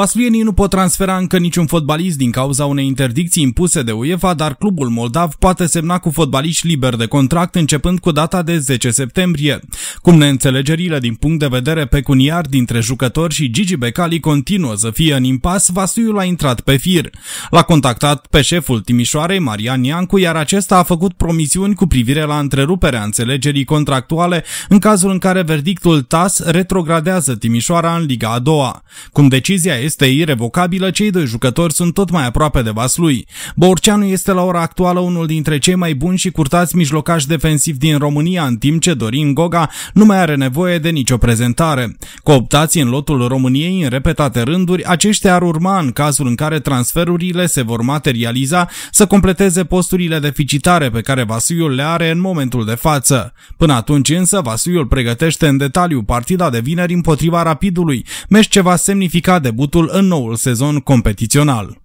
Vasluienii nu pot transfera încă niciun fotbalist din cauza unei interdicții impuse de UEFA, dar clubul moldav poate semna cu fotbaliști liber de contract începând cu data de 10 septembrie. Cum neînțelegerile din punct de vedere pecuniar dintre jucători și Gigi Becali continuă să fie în impas, Vasuiul a intrat pe fir. L-a contactat pe șeful Timișoarei, Marian Iancu, iar acesta a făcut promisiuni cu privire la întreruperea înțelegerii contractuale în cazul în care verdictul TAS retrogradează Timișoara în Liga a doua. Cum decizia este irevocabilă, cei doi jucători sunt tot mai aproape de Vaslui. Borceanu este la ora actuală unul dintre cei mai buni și curtați mijlocași defensivi din România, în timp ce Dorin Goga nu mai are nevoie de nicio prezentare. Cooptați în lotul României în repetate rânduri, aceștia ar urma în cazul în care transferurile se vor materializa să completeze posturile deficitare pe care Vasuiul le are în momentul de față. Până atunci însă, Vasuiul pregătește în detaliu partida de vineri împotriva rapidului, meci ce va semnifica debutul în noul sezon competițional.